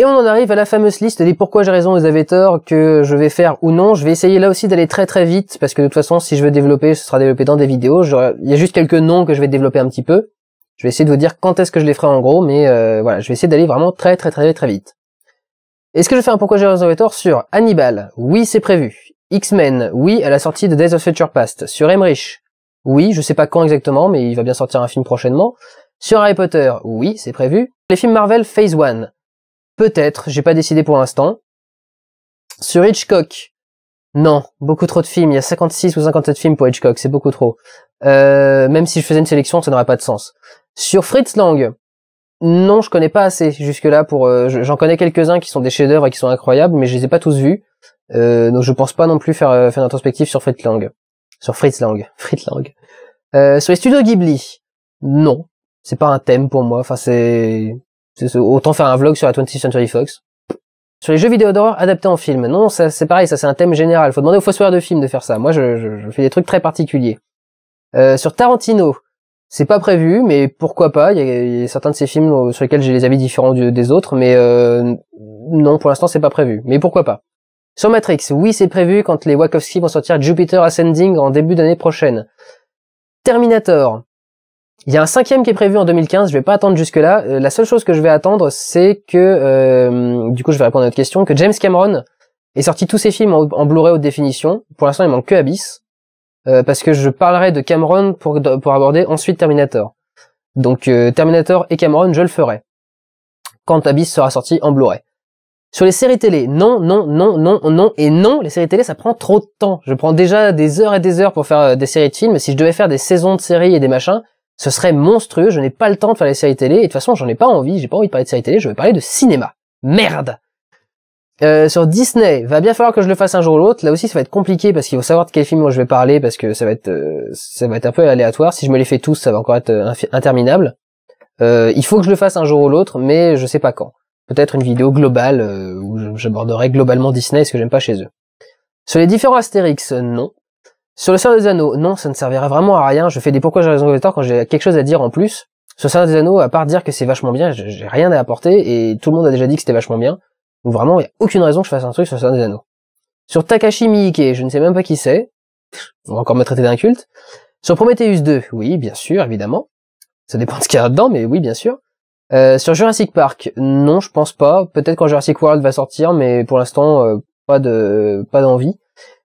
Et on en arrive à la fameuse liste des pourquoi j'ai raison, vous avez tort, que je vais faire ou non. Je vais essayer là aussi d'aller très très vite, parce que de toute façon, si je veux développer, ce sera développé dans des vidéos. Il y a juste quelques noms que je vais développer un petit peu. Je vais essayer de vous dire quand est-ce que je les ferai en gros, mais euh, voilà, je vais essayer d'aller vraiment très très très très vite. Est-ce que je fais un pourquoi j'ai raison, vous avez tort sur Hannibal Oui, c'est prévu. X-Men Oui, à la sortie de Days of Future Past. Sur Emmerich Oui, je sais pas quand exactement, mais il va bien sortir un film prochainement. Sur Harry Potter Oui, c'est prévu. Les films Marvel Phase 1 Peut-être, j'ai pas décidé pour l'instant. Sur Hitchcock, non, beaucoup trop de films. Il y a 56 ou 57 films pour Hitchcock, c'est beaucoup trop. Euh, même si je faisais une sélection, ça n'aurait pas de sens. Sur Fritz Lang, non, je connais pas assez jusque-là pour. Euh, j'en connais quelques-uns qui sont des chefs-d'œuvre et qui sont incroyables, mais je les ai pas tous vus. Euh, donc je pense pas non plus faire, euh, faire une introspective sur Fritz Lang, sur Fritz Lang, Fritz Lang. sur les studios Ghibli, non, c'est pas un thème pour moi. Enfin, c'est Autant faire un vlog sur la 20th Century Fox. Sur les jeux vidéo d'horreur adaptés en film. Non, ça, c'est pareil, ça c'est un thème général. Faut demander aux fossoyeurs de films de faire ça. Moi, je, fais des trucs très particuliers. Euh, sur Tarantino, c'est pas prévu, mais pourquoi pas. Il y, a, certains de ces films euh, sur lesquels j'ai des avis différents des autres, mais euh, non, pour l'instant, c'est pas prévu. Mais pourquoi pas. Sur Matrix, oui, c'est prévu quand les Wachowski vont sortir Jupiter Ascending en début d'année prochaine. Terminator, il y a un cinquième qui est prévu en 2015, je vais pas attendre jusque-là. Euh, la seule chose que je vais attendre, c'est que, euh, du coup je vais répondre à notre question, que James Cameron ait sorti tous ses films en, Blu-ray haute définition. Pour l'instant, il manque que Abyss, euh, parce que je parlerai de Cameron pour, pour aborder ensuite Terminator. Donc Terminator et Cameron, je le ferai, quand Abyss sera sorti en Blu-ray. Sur les séries télé, non, non, non, non, non, et non, les séries télé, ça prend trop de temps. Je prends déjà des heures et des heures pour faire des séries de films. Si je devais faire des saisons de séries et des machins, ce serait monstrueux, je n'ai pas le temps de faire les séries télé, et de toute façon j'en ai pas envie, j'ai pas envie de parler de séries télé, je vais parler de cinéma. Merde euh, sur Disney, va bien falloir que je le fasse un jour ou l'autre. Là aussi, ça va être compliqué parce qu'il faut savoir de quel film je vais parler parce que ça va être euh, ça va être un peu aléatoire. Si je me les fais tous, ça va encore être euh, interminable. Euh, il faut que je le fasse un jour ou l'autre, mais je sais pas quand. Peut-être une vidéo globale euh, où j'aborderai globalement Disney ce que j'aime pas chez eux. Sur les différents Astérix, non. Sur le Seigneur des Anneaux, non, ça ne servirait vraiment à rien. Je fais des pourquoi j'ai raison tort quand j'ai quelque chose à dire en plus. Sur le Seigneur des Anneaux, à part dire que c'est vachement bien, j'ai rien à apporter et tout le monde a déjà dit que c'était vachement bien. Donc vraiment, il n'y a aucune raison que je fasse un truc sur le Seigneur des Anneaux. Sur Takashi Miike, je ne sais même pas qui c'est. On va encore me traiter d'inculte. Sur Prometheus 2, oui, bien sûr, évidemment. Ça dépend de ce qu'il y a dedans, mais oui, bien sûr. Euh, sur Jurassic Park, non, je pense pas. Peut-être quand Jurassic World va sortir, mais pour l'instant, euh, pas de, pas d'envie.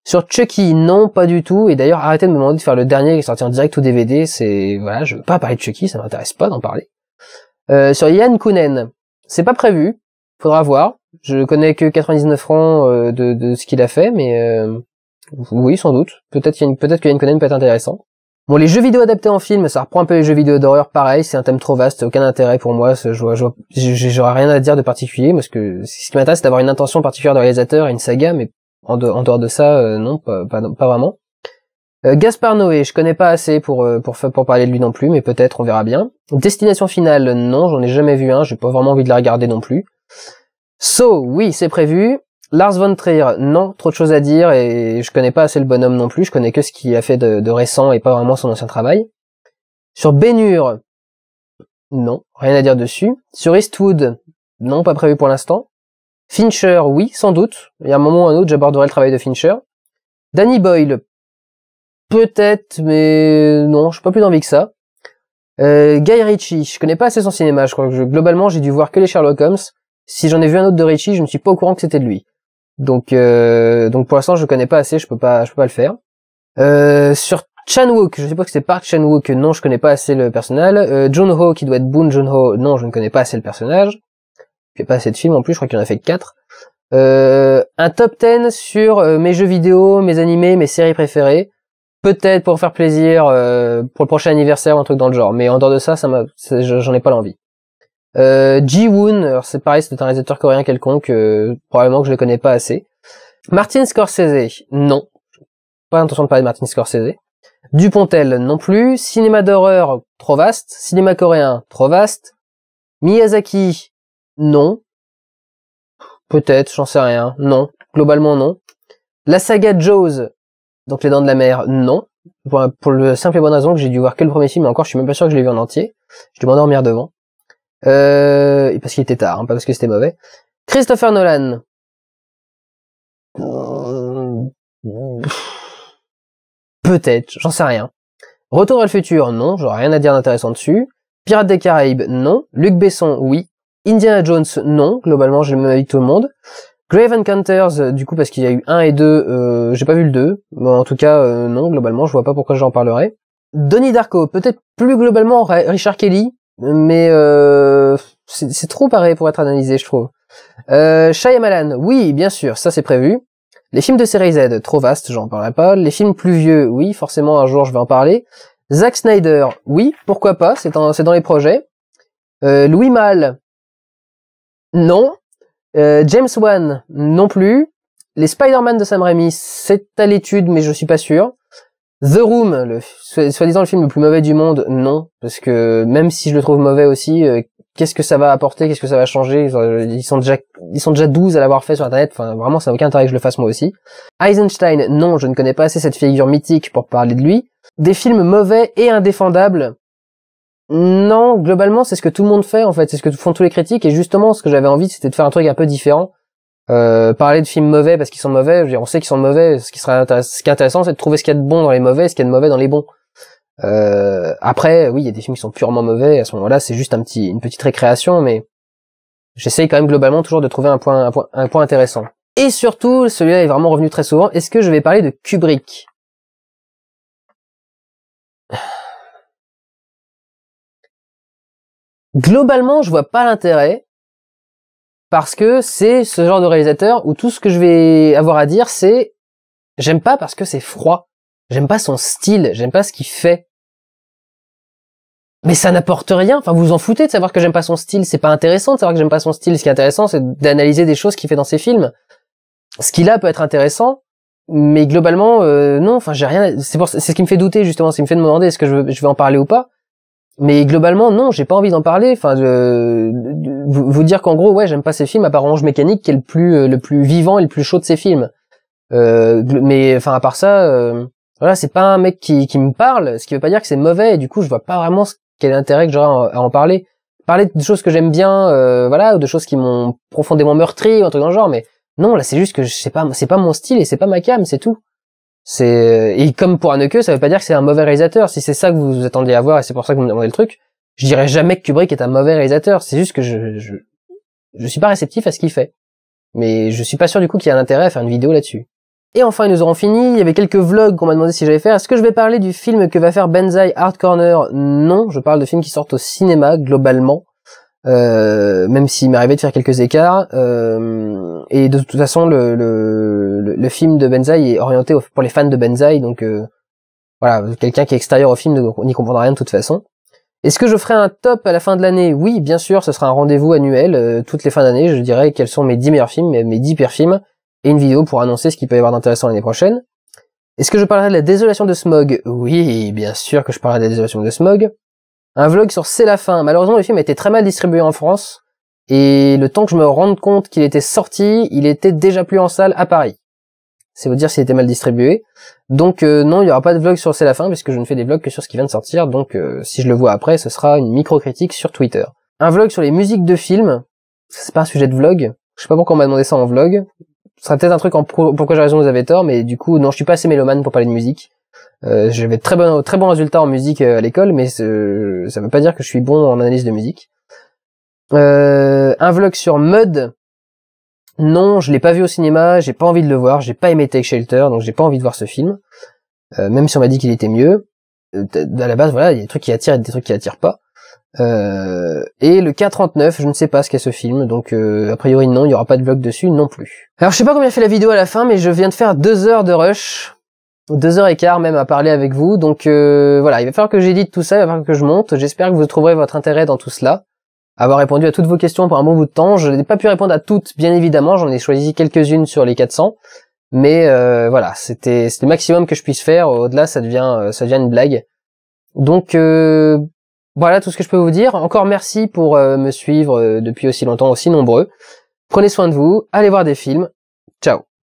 Sur Chucky, non, pas du tout. Et d'ailleurs, arrêtez de me demander de faire le dernier qui est sorti en direct ou DVD. C'est voilà, je veux pas parler de Chucky, ça m'intéresse pas d'en parler. Euh, sur Yann Kunen, c'est pas prévu. Faudra voir. Je connais que 99 francs euh, de, ce qu'il a fait, mais euh, oui, sans doute. Peut-être que Yann Kounen peut être intéressant. Bon, les jeux vidéo adaptés en film, ça reprend un peu les jeux vidéo d'horreur, pareil, c'est un thème trop vaste, aucun intérêt pour moi, Je j'aurais rien à dire de particulier, parce que ce qui m'intéresse, c'est d'avoir une intention particulière de réalisateur et une saga, mais en, dehors de ça, euh, non, pas, vraiment. Euh, Gaspard Noé, je connais pas assez pour, euh, pour, pour parler de lui non plus, mais peut-être, on verra bien. Destination finale, non, j'en ai jamais vu un, j'ai pas vraiment envie de la regarder non plus. So, oui, c'est prévu. Lars von Trier, non, trop de choses à dire, et je connais pas assez le bonhomme non plus, je connais que ce qu'il a fait de, de, récent et pas vraiment son ancien travail. Sur Bénure, non, rien à dire dessus. Sur Eastwood, non, pas prévu pour l'instant. Fincher, oui, sans doute. Il y a un moment ou un autre, j'aborderai le travail de Fincher. Danny Boyle, peut-être, mais non, je suis pas plus d'envie que ça. Euh, Guy Ritchie, je connais pas assez son cinéma, je crois que globalement j'ai dû voir que les Sherlock Holmes. Si j'en ai vu un autre de Ritchie, je ne suis pas au courant que c'était de lui. Donc, euh, donc pour l'instant je connais pas assez, je peux pas, je peux pas le faire. Euh, sur Chan Wook, je sais pas que c'est Park Chan Wook, non je connais pas assez le personnage. Euh, John Ho qui doit être Boon John Ho, non je ne connais pas assez le personnage pas assez de films en plus, je crois qu'il en a fait 4. Euh, un top 10 sur euh, mes jeux vidéo, mes animés, mes séries préférées. Peut-être pour faire plaisir euh, pour le prochain anniversaire ou un truc dans le genre. Mais en dehors de ça, ça j'en ai pas l'envie. Euh, Ji Woon, c'est pareil, c'est un réalisateur coréen quelconque, probablement que je le connais pas assez. Martin Scorsese, non. Pas l'intention de parler de Martin Scorsese. Dupontel, non plus. Cinéma d'horreur, trop vaste. Cinéma coréen, trop vaste. Miyazaki, non. Peut-être, j'en sais rien. Non. Globalement, non. La saga Jaws, donc les dents de la mer, non. Pour, le simple et bonne raison que j'ai dû voir que le premier film, mais encore, je suis même pas sûr que je l'ai vu en entier. Je dû m'endormir devant. Euh, parce qu'il était tard, hein, pas parce que c'était mauvais. Christopher Nolan. Peut-être, j'en sais rien. Retour à le futur, non, j'aurais rien à dire d'intéressant dessus. Pirates des Caraïbes, non. Luc Besson, oui. Indiana Jones, non. Globalement, j'ai le même avis que tout le monde. Grave Encounters, euh, du coup, parce qu'il y a eu 1 et 2, euh, j'ai pas vu le 2. en tout cas, euh, non, globalement, je vois pas pourquoi j'en parlerai. Donnie Darko, peut-être plus globalement Richard Kelly, mais c'est trop pareil pour être analysé, je trouve. Euh, Malan oui, bien sûr, ça c'est prévu. Les films de série Z, trop vaste, j'en parlerai pas. Les films plus vieux, oui, forcément, un jour je vais en parler. Zack Snyder, oui, pourquoi pas, c'est dans, les projets. Louis Malle, non. Euh, James Wan, non plus. Les Spider-Man de Sam Raimi, c'est à l'étude, mais je suis pas sûr. The Room, le soi-disant le film le plus mauvais du monde, non, parce que même si je le trouve mauvais aussi, euh, qu'est-ce que ça va apporter, qu'est-ce que ça va changer euh, ils sont, déjà, ils sont déjà 12 à l'avoir fait sur Internet, enfin vraiment ça n'a aucun intérêt que je le fasse moi aussi. Eisenstein, non, je ne connais pas assez cette figure mythique pour parler de lui. Des films mauvais et indéfendables, non, globalement, c'est ce que tout le monde fait en fait, c'est ce que font tous les critiques. Et justement, ce que j'avais envie, c'était de faire un truc un peu différent. Euh, parler de films mauvais parce qu'ils sont mauvais, je veux dire, on sait qu'ils sont mauvais. Ce qui sera est intéressant, c'est de trouver ce qu'il y a de bon dans les mauvais, ce qu'il y a de mauvais dans les bons. Euh, après, oui, il y a des films qui sont purement mauvais. À ce moment-là, c'est juste un petit, une petite récréation, mais j'essaye quand même globalement toujours de trouver un point, un point, un point intéressant. Et surtout, celui-là est vraiment revenu très souvent. Est-ce que je vais parler de Kubrick globalement, je vois pas l'intérêt parce que c'est ce genre de réalisateur où tout ce que je vais avoir à dire, c'est j'aime pas parce que c'est froid. J'aime pas son style, j'aime pas ce qu'il fait. Mais ça n'apporte rien. Enfin, vous vous en foutez de savoir que j'aime pas son style. C'est pas intéressant de savoir que j'aime pas son style. Ce qui est intéressant, c'est d'analyser des choses qu'il fait dans ses films. Ce qu'il a peut être intéressant, mais globalement, euh, non. Enfin, j'ai rien. C'est ce qui me fait douter justement. C'est ce qui me fait demander est-ce que je vais en parler ou pas mais globalement non j'ai pas envie d'en parler enfin vous, dire qu'en gros ouais j'aime pas ces films à part Orange Mécanique qui est le plus euh, le plus vivant et le plus chaud de ces films euh, mais enfin à part ça euh, voilà c'est pas un mec qui, me parle ce qui veut pas dire que c'est mauvais et du coup je vois pas vraiment quel intérêt que j'aurais à, en parler parler de choses que j'aime bien voilà ou de choses qui m'ont profondément meurtri ou un truc dans le genre mais non là c'est juste que je sais pas c'est pas mon style et c'est pas ma cam c'est tout c'est euh, et comme pour Anneke, ça veut pas dire que c'est un mauvais réalisateur. Si c'est ça que vous, vous attendiez à voir et c'est pour ça que vous me demandez le truc, je dirais jamais que Kubrick est un mauvais réalisateur. C'est juste que je, je suis pas réceptif à ce qu'il fait. Mais je suis pas sûr du coup qu'il y a un intérêt à faire une vidéo là-dessus. Et enfin, nous aurons fini. Il y avait quelques vlogs qu'on m'a demandé si j'allais faire. Est-ce que je vais parler du film que va faire Benzai Hard Corner Non, je parle de films qui sortent au cinéma globalement. Euh, même s'il m'arrivait de faire quelques écarts. Euh, et de toute façon, le, le, film de Benzaï est orienté pour les fans de Benzaï, donc euh, voilà, quelqu'un qui est extérieur au film n'y comprendra rien de toute façon. Est-ce que je ferai un top à la fin de l'année Oui, bien sûr, ce sera un rendez-vous annuel. toutes les fins d'année, je dirais quels sont mes 10 meilleurs films, mes 10 pires films, et une vidéo pour annoncer ce qu'il peut y avoir d'intéressant l'année prochaine. Est-ce que je parlerai de la désolation de Smog Oui, bien sûr que je parlerai de la désolation de Smog un vlog sur C'est la fin. Malheureusement, le film a été très mal distribué en France. Et le temps que je me rende compte qu'il était sorti, il était déjà plus en salle à Paris. C'est vous dire s'il était mal distribué. Donc euh, non, il n'y aura pas de vlog sur C'est la fin, puisque je ne fais des vlogs que sur ce qui vient de sortir. Donc euh, si je le vois après, ce sera une micro-critique sur Twitter. Un vlog sur les musiques de films. C'est pas un sujet de vlog. Je sais pas pourquoi on m'a demandé ça en vlog. Ce sera peut-être un truc en pourquoi j'ai raison, vous avez tort, mais du coup, non, je suis pas assez mélomane pour parler de musique. Euh, J'avais très bon, très bons résultats en musique euh, à l'école, mais ça veut pas dire que je suis bon en analyse de musique. Euh, un vlog sur Mud. Non, je l'ai pas vu au cinéma, j'ai pas envie de le voir, j'ai pas aimé Take Shelter, donc j'ai pas envie de voir ce film. Euh, même si on m'a dit qu'il était mieux. Euh, à la base, voilà, il y a des trucs qui attirent et des trucs qui attirent pas. Euh, et le K39, je ne sais pas ce qu'est ce film, donc euh, a priori non, il n'y aura pas de vlog dessus non plus. Alors je sais pas combien fait la vidéo à la fin, mais je viens de faire deux heures de rush deux heures et quart même à parler avec vous. Donc euh, voilà, il va falloir que j'édite tout ça, il va falloir que je monte. J'espère que vous trouverez votre intérêt dans tout cela. Avoir répondu à toutes vos questions pour un bon bout de temps. Je n'ai pas pu répondre à toutes, bien évidemment. J'en ai choisi quelques-unes sur les 400. Mais euh, voilà, c'était le maximum que je puisse faire. Au-delà, ça devient euh, ça devient une blague. Donc euh, voilà tout ce que je peux vous dire. Encore merci pour euh, me suivre depuis aussi longtemps, aussi nombreux. Prenez soin de vous, allez voir des films. Ciao